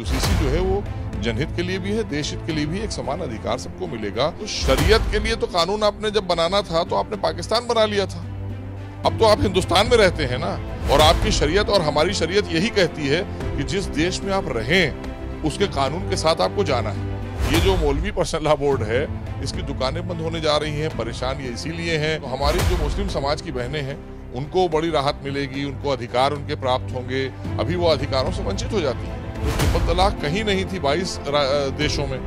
UCC जो है वो जनहित के लिए भी है देश हित के लिए भी एक समान अधिकार सबको मिलेगा तो शरीयत के लिए तो कानून आपने जब बनाना था तो आपने पाकिस्तान बना लिया था अब तो आप हिंदुस्तान में रहते हैं ना और आपकी शरीयत और हमारी शरीयत यही कहती है कि जिस देश में आप रहें उसके कानून के साथ आपको जाना है ये जो मौलवी पर्सनल लॉ बोर्ड है इसकी दुकानें बंद होने जा रही है परेशान ये इसीलिए है तो हमारी जो मुस्लिम समाज की बहनें हैं उनको बड़ी राहत मिलेगी उनको अधिकार उनके प्राप्त होंगे अभी वो अधिकारों से वंचित हो जाती है तो ट्रिपल तलाक कहीं नहीं थी बाईस देशों में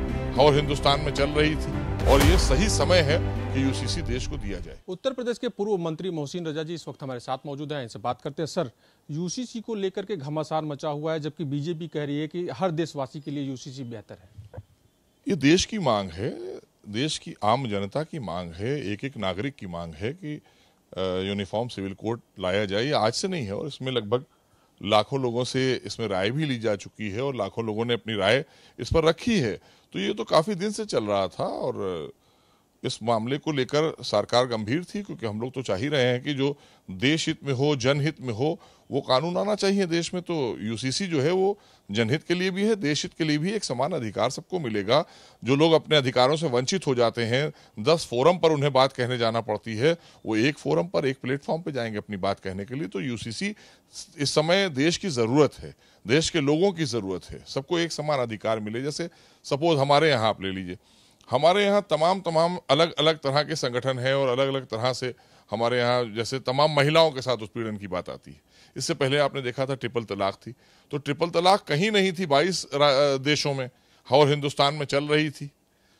और हिंदुस्तान में चल रही थी और ये सही समय है कि यूसीसी देश को दिया जाए उत्तर प्रदेश के पूर्व मंत्री मोहसिन रजा जी इस वक्त हमारे साथ मौजूद हैं इनसे बात करते हैं सर यूसीसी को लेकर के घमासान मचा हुआ है जबकि बीजेपी कह रही है कि हर देशवासी के लिए यूसीसी बेहतर है ये देश की मांग है देश की आम जनता की मांग है एक एक नागरिक की मांग है कि यूनिफॉर्म सिविल कोड लाया जाए आज से नहीं है और इसमें लगभग लाखों लोगों से इसमें राय भी ली जा चुकी है और लाखों लोगों ने अपनी राय इस पर रखी है तो ये तो काफ़ी दिन से चल रहा था और इस मामले को लेकर सरकार गंभीर थी क्योंकि हम लोग तो चाह ही रहे हैं कि जो देश हित में हो जनहित में हो वो कानून आना चाहिए देश में तो यूसीसी जो है वो जनहित के लिए भी है देश हित के लिए भी एक समान अधिकार सबको मिलेगा जो लोग अपने अधिकारों से वंचित हो जाते हैं दस फोरम पर उन्हें बात कहने जाना पड़ती है वो एक फोरम पर एक प्लेटफॉर्म पर जाएंगे अपनी बात कहने के लिए तो यूसीसी इस समय देश की ज़रूरत है देश के लोगों की ज़रूरत है सबको एक समान अधिकार मिले जैसे सपोज हमारे यहाँ आप ले लीजिए हमारे यहाँ तमाम तमाम अलग अलग तरह के संगठन हैं और अलग अलग तरह से हमारे यहाँ जैसे तमाम महिलाओं के साथ उत्पीड़न की बात आती है इससे पहले आपने देखा था ट्रिपल तलाक थी तो ट्रिपल तलाक कहीं नहीं थी बाईस देशों में और हिंदुस्तान में चल रही थी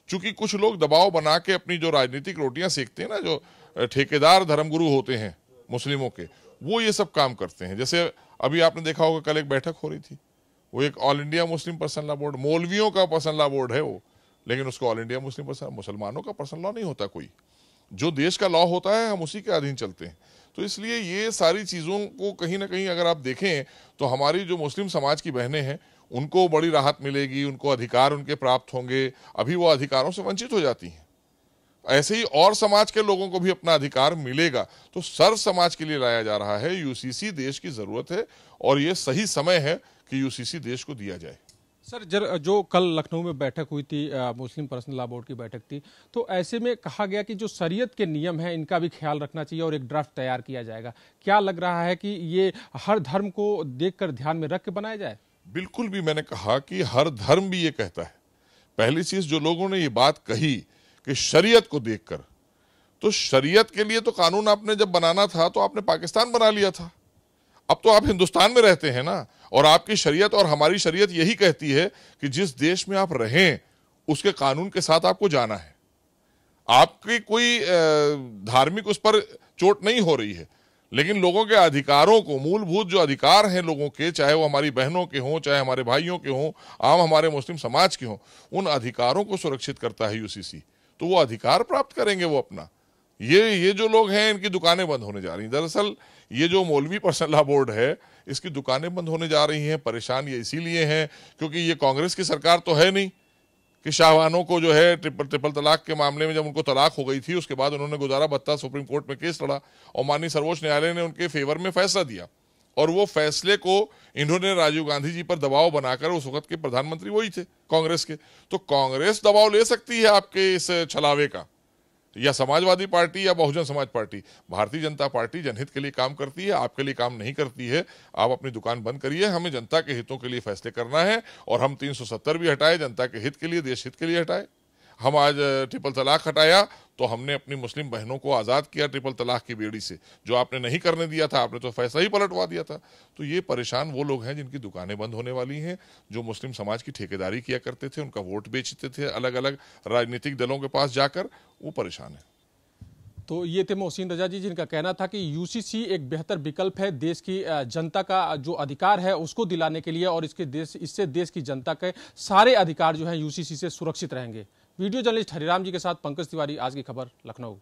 चूंकि कुछ लोग दबाव बना के अपनी जो राजनीतिक रोटियां सेकते हैं ना जो ठेकेदार धर्मगुरु होते हैं मुस्लिमों के वो ये सब काम करते हैं जैसे अभी आपने देखा होगा कल एक बैठक हो रही थी वो एक all India Muslim personal law board मौलवियों का पर्सनला बोर्ड है वो लेकिन उसको ऑल इंडिया मुस्लिम पर्सनल मुसलमानों का पर्सनल लॉ नहीं होता कोई जो देश का लॉ होता है हम उसी के अधीन चलते हैं तो इसलिए ये सारी चीज़ों को कहीं ना कहीं अगर आप देखें तो हमारी जो मुस्लिम समाज की बहनें हैं उनको बड़ी राहत मिलेगी उनको अधिकार उनके प्राप्त होंगे अभी वो अधिकारों से वंचित हो जाती हैं ऐसे ही और समाज के लोगों को भी अपना अधिकार मिलेगा तो सर्व समाज के लिए लाया जा रहा है यूसीसी देश की ज़रूरत है और ये सही समय है कि यूसीसी देश को दिया जाए सर जर जो कल लखनऊ में बैठक हुई थी मुस्लिम पर्सनल लॉ बोर्ड की बैठक थी तो ऐसे में कहा गया कि जो शरीयत के नियम हैं इनका भी ख्याल रखना चाहिए और एक ड्राफ्ट तैयार किया जाएगा क्या लग रहा है कि ये हर धर्म को देखकर ध्यान में रख के बनाया जाए बिल्कुल भी मैंने कहा कि हर धर्म भी ये कहता है पहली चीज जो लोगों ने ये बात कही कि शरीयत को देखकर तो शरीयत के लिए तो कानून आपने जब बनाना था तो आपने पाकिस्तान बना लिया था अब तो आप हिंदुस्तान में रहते हैं ना और आपकी शरीयत और हमारी शरीयत यही कहती है कि जिस देश में आप रहें उसके कानून के साथ आपको जाना है आपकी कोई धार्मिक उस पर चोट नहीं हो रही है लेकिन लोगों के अधिकारों को मूलभूत जो अधिकार हैं लोगों के चाहे वो हमारी बहनों के हों चाहे हमारे भाइयों के हों आम हमारे मुस्लिम समाज के हों उन अधिकारों को सुरक्षित करता है यूसीसी तो वो अधिकार प्राप्त करेंगे वो अपना ये ये जो लोग हैं इनकी दुकानें बंद होने जा रही हैं दरअसल ये जो मौलवी पर्सनल बोर्ड है इसकी दुकानें बंद होने जा रही हैं परेशान ये इसीलिए हैं क्योंकि ये कांग्रेस की सरकार तो है नहीं कि शाहवानों को जो है ट्रिपल ट्रिपल तलाक के मामले में जब उनको तलाक हो गई थी उसके बाद उन्होंने गुजारा भत्ता सुप्रीम कोर्ट में केस लड़ा और माननीय सर्वोच्च न्यायालय ने उनके फेवर में फैसला दिया और वो फैसले को इन्होंने राजीव गांधी जी पर दबाव बनाकर उस वक्त के प्रधानमंत्री वही थे कांग्रेस के तो कांग्रेस दबाव ले सकती है आपके इस छलावे का या समाजवादी पार्टी या बहुजन समाज पार्टी भारतीय जनता पार्टी जनहित के लिए काम करती है आपके लिए काम नहीं करती है आप अपनी दुकान बंद करिए हमें जनता के हितों के लिए फैसले करना है और हम 370 भी हटाए जनता के हित के लिए देश हित के लिए हटाए हम आज ट्रिपल तलाक हटाया तो हमने अपनी मुस्लिम बहनों को आज़ाद किया ट्रिपल तलाक की बेड़ी से जो आपने नहीं करने दिया था आपने तो फैसला ही पलटवा दिया था तो ये परेशान वो लोग हैं जिनकी दुकानें बंद होने वाली हैं जो मुस्लिम समाज की ठेकेदारी किया करते थे उनका वोट बेचते थे अलग अलग राजनीतिक दलों के पास जाकर वो परेशान है तो ये थे मोहसिन रजा जी जिनका कहना था कि यूसीसी एक बेहतर विकल्प है देश की जनता का जो अधिकार है उसको दिलाने के लिए और इसके देश इससे देश की जनता के सारे अधिकार जो है यूसीसी से सुरक्षित रहेंगे वीडियो जर्नलिस्ट हरिराम जी के साथ पंकज तिवारी आज की खबर लखनऊ